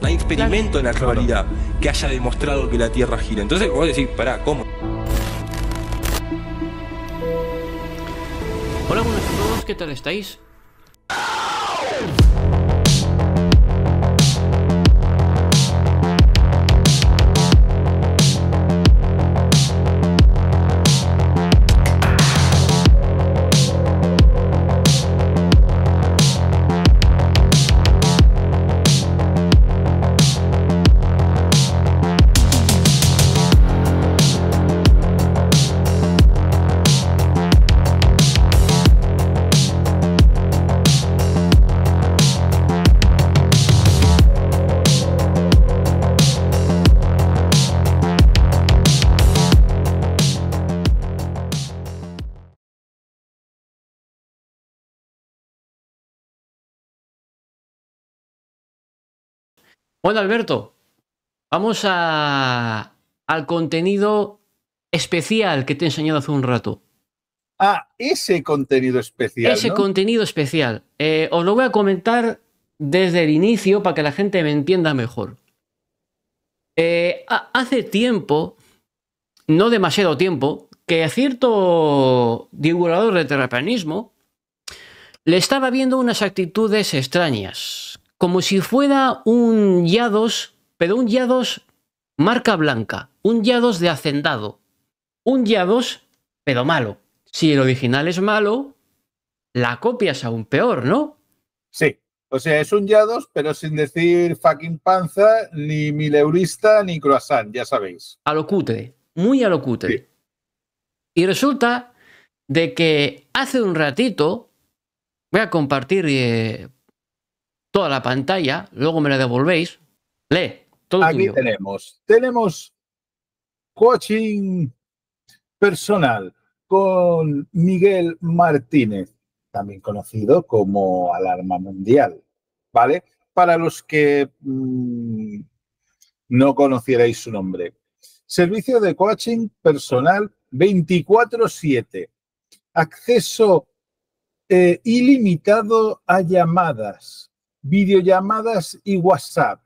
No hay experimento en la actualidad que haya demostrado que la Tierra gira. Entonces vos decís, pará, ¿cómo? Hola, buenos a todos, ¿qué tal estáis? Bueno, Alberto, vamos a, al contenido especial que te he enseñado hace un rato. Ah, ese contenido especial. Ese contenido especial. Eh, os lo voy a comentar desde el inicio para que la gente me entienda mejor. Eh, hace tiempo, no demasiado tiempo, que a cierto divulgador de terraplanismo le estaba viendo unas actitudes extrañas como si fuera un Yados, pero un Yados marca blanca, un Yados de hacendado, un Yados, pero malo. Si el original es malo, la copia es aún peor, ¿no? Sí. O sea, es un Yados, pero sin decir fucking panza, ni mileurista, ni croissant, ya sabéis. A lo muy a locute. Y resulta de que hace un ratito, voy a compartir eh, toda la pantalla, luego me la devolvéis. Lee, todo Aquí tenemos, tenemos coaching personal con Miguel Martínez, también conocido como Alarma Mundial, ¿vale? Para los que mm, no conocierais su nombre. Servicio de coaching personal 24/7. Acceso eh, ilimitado a llamadas, videollamadas y WhatsApp,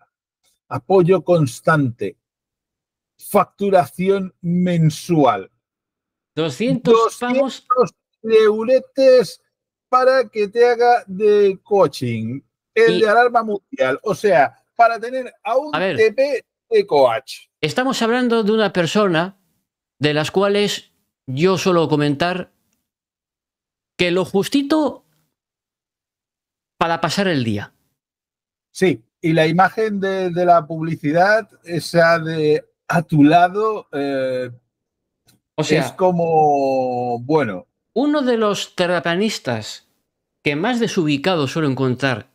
apoyo constante, facturación mensual. 200, euros para que te haga de coaching, el de alarma mundial, o sea, para tener a un TP de coach. Estamos hablando de una persona de las cuales yo suelo comentar que lo justito para pasar el día. Sí, y la imagen de, la publicidad, esa de a tu lado, eh, o sea, es como, bueno. Uno de los terraplanistas que más desubicados suelo encontrar.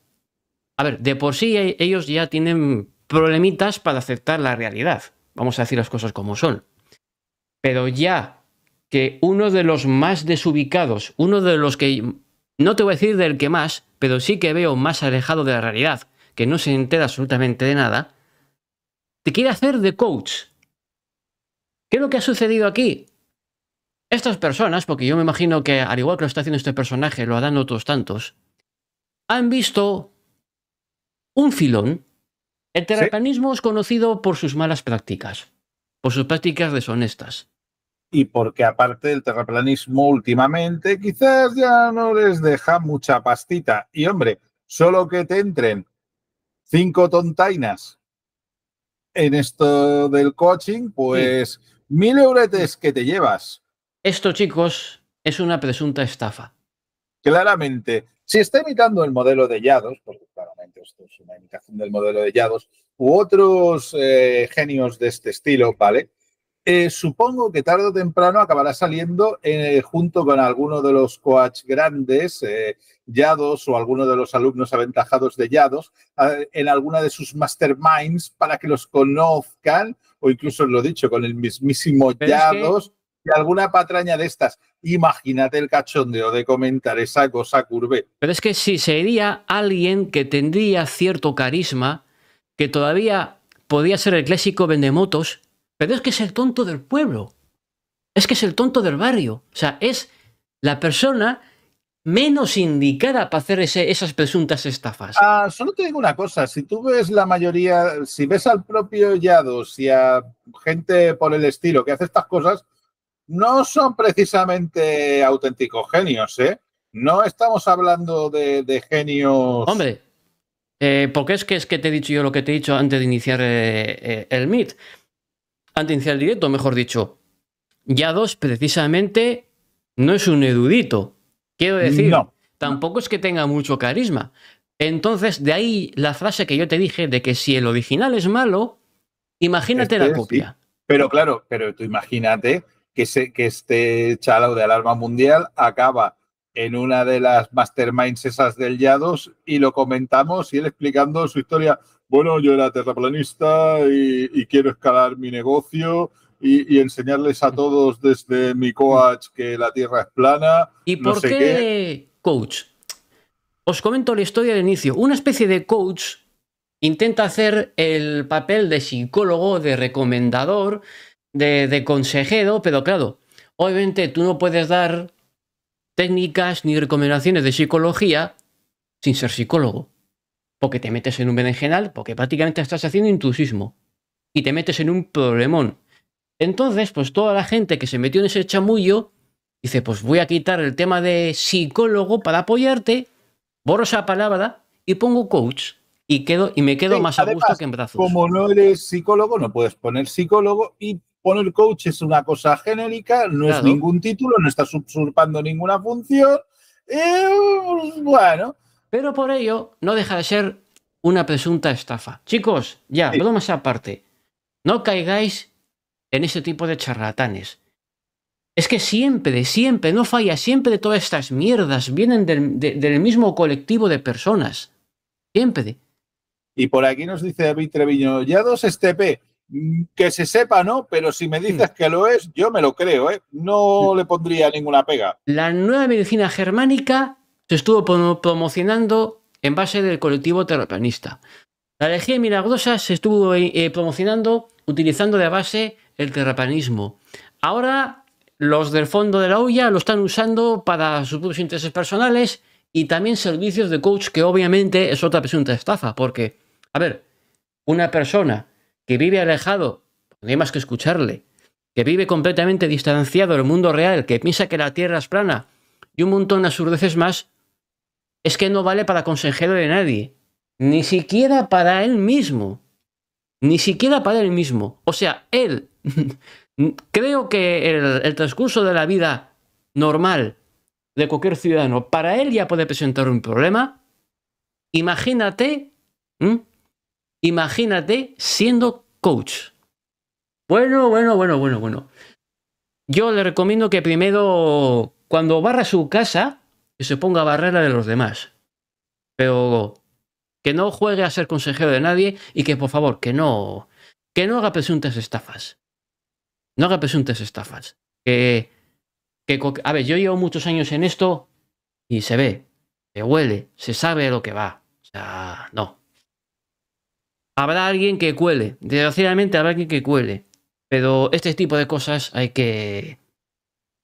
A ver, de por sí eh, ellos ya tienen problemitas para aceptar la realidad. Vamos a decir las cosas como son. Pero ya que uno de los más desubicados, uno de los que, no te voy a decir del que más, pero sí que veo más alejado de la realidad, que no se entera absolutamente de nada, te quiere hacer de coach. ¿Qué es lo que ha sucedido aquí? Estas personas, porque yo me imagino que al igual que lo está haciendo este personaje, lo dado otros tantos, han visto un filón. El terraplanismo es conocido por sus malas prácticas, por sus prácticas deshonestas. Y porque aparte del terraplanismo últimamente quizás ya no les deja mucha pastita. Y hombre, solo que te entren cinco tontainas en esto del coaching, pues mil euretes que te llevas. Esto, chicos, es una presunta estafa. Claramente, si está imitando el modelo de Yados, porque claramente esto es una imitación del modelo de Yados, u otros eh, genios de este estilo, ¿vale? Eh, supongo que tarde o temprano acabará saliendo eh, junto con alguno de los coach grandes, eh, Yados o alguno de los alumnos aventajados de Yados, en alguna de sus masterminds para que los conozcan, o incluso lo dicho, con el mismísimo Yados. Y alguna patraña de estas. Imagínate el cachondeo de comentar esa cosa curve. Pero es que si sería alguien que tendría cierto carisma, que todavía podía ser el clásico vendemotos, pero es que es el tonto del pueblo. Es que es el tonto del barrio. O sea, es la persona menos indicada para hacer esas presuntas estafas. Ah, solo te digo una cosa, si tú ves la mayoría, si ves al propio Yados y a gente por el estilo que hace estas cosas, no son precisamente auténticos genios, ¿eh? No estamos hablando de, genios... Hombre, eh, porque es que es que te he dicho yo lo que te he dicho antes de iniciar eh, eh, el Meet antes el directo, mejor dicho. YADOS precisamente no es un erudito. Quiero decir, tampoco es que tenga mucho carisma. Entonces, de ahí la frase que yo te dije de que si el original es malo, imagínate este la copia. Pero claro, pero tú imagínate que, se, que este chalo de alarma mundial acaba en una de las masterminds esas del Yados y lo comentamos y él explicando su historia bueno, yo era terraplanista y, quiero escalar mi negocio y, enseñarles a todos desde mi coach que la Tierra es plana. ¿Y por qué, coach? Os comento la historia del inicio. Una especie de coach intenta hacer el papel de psicólogo, de recomendador, de consejero, pero claro, obviamente tú no puedes dar técnicas ni recomendaciones de psicología sin ser psicólogo porque te metes en un berenjenal, porque prácticamente estás haciendo intrusismo y te metes en un problemón. Entonces, pues toda la gente que se metió en ese chamullo dice, pues voy a quitar el tema de psicólogo para apoyarte, borro esa palabra y pongo coach y quedo y me quedo más a gusto que en brazos. Como no eres psicólogo, no puedes poner psicólogo y poner coach es una cosa genérica, no es ningún título, no estás usurpando ninguna función. Eh, bueno, pero por ello no deja de ser una presunta estafa. Chicos, ya, vamos más aparte, no caigáis en ese tipo de charlatanes. Es que siempre, siempre, no falla, siempre todas estas mierdas vienen del, mismo colectivo de personas. Siempre. Y por aquí nos dice David Treviño, ya dos Estepe, mm, que se sepa, ¿no? Pero si me dices que lo es, yo me lo creo, ¿eh? No le pondría ninguna pega. La nueva medicina germánica se estuvo promocionando en base del colectivo terrapanista. La energía Milagrosa se estuvo eh, eh, promocionando utilizando de base el terrapanismo. Ahora los del fondo de la olla lo están usando para sus propios intereses personales y también servicios de coach, que obviamente es otra presunta estafa, porque, a ver, una persona que vive alejado, no hay más que escucharle, que vive completamente distanciado del mundo real, que piensa que la Tierra es plana y un montón de absurdeces más, es que no vale para consejero de nadie, ni siquiera para él mismo, ni siquiera para él mismo. O sea, él, creo que el, transcurso de la vida normal de cualquier ciudadano, para él ya puede presentar un problema. Imagínate, imagínate siendo coach. Bueno, bueno, bueno, bueno, bueno. Yo le recomiendo que primero, cuando barra su casa, que se ponga barrera de los demás. Pero que no juegue a ser consejero de nadie y que por favor, que no, que no haga presuntas estafas. No haga presuntas estafas. Que, a ver, yo llevo muchos años en esto y se ve, se huele, se sabe lo que va. O sea, no. Habrá alguien que cuele. Desgraciadamente habrá alguien que cuele. Pero este tipo de cosas hay que,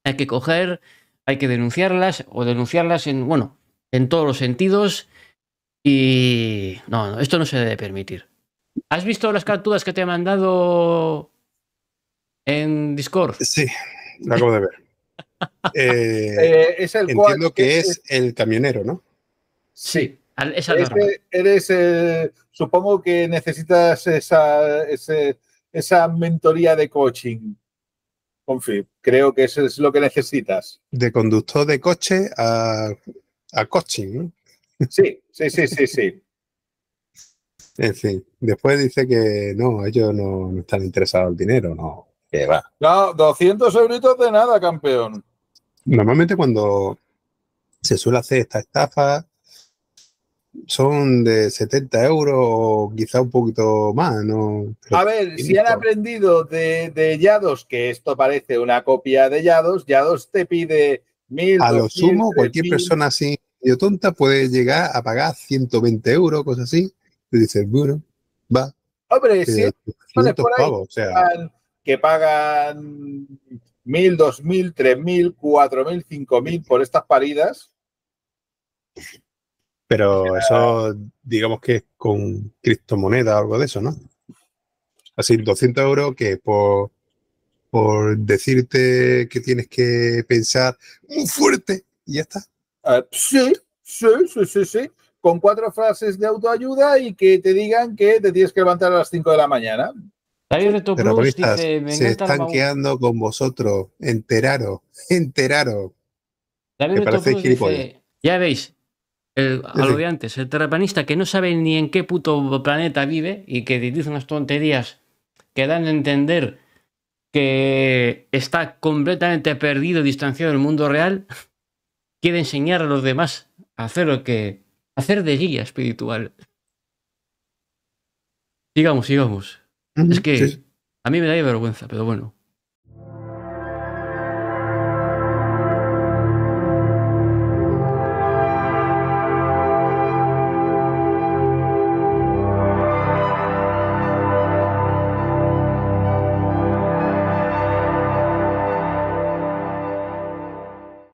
hay que coger hay que denunciarlas o denunciarlas en, bueno, en todos los sentidos. Y no, esto no se debe permitir. ¿Has visto las capturas que te he mandado en Discord? Sí, la acabo de ver. Eh, eh, es el entiendo que es, el camionero, ¿no? Sí, es que eres, eh, supongo que necesitas esa, ese, esa mentoría de coaching. Confi, creo que eso es lo que necesitas. De conductor de coche a, coaching, Sí, sí, sí, sí, sí. en fin, después dice que no, ellos no, están interesados en dinero, no. Que va. No, 200 euros de nada, campeón. Normalmente cuando se suele hacer esta estafa, son de 70 euros o quizá un poquito más. ¿no? a ver, si han aprendido de, de Yados, que esto parece una copia de Yados, Yados te pide mil. A lo sumo, cualquier persona así medio tonta puede llegar a pagar 120 euros, cosas así. Y dices, bueno, va. Hombre, eh, si que pagan mil, dos mil, tres mil, cuatro mil, cinco mil por estas paridas. Pero eso, digamos que es con criptomoneda o algo de eso, ¿no? Así, 200 euros que por, por decirte que tienes que pensar muy fuerte y ya está. sí, sí, sí, sí, sí. Con cuatro frases de autoayuda y que te digan que te tienes que levantar a las 5 de la mañana. pero dice, me se están quedando con vosotros. Enteraros, enteraros. me parece dice, ya veis, el, a de antes, el terrapanista que no sabe ni en qué puto planeta vive y que dice unas tonterías que dan a entender que está completamente perdido, distanciado del mundo real, quiere enseñar a los demás a hacer lo que. hacer de guía espiritual. Sigamos, sigamos. es que a mí me da vergüenza, pero bueno.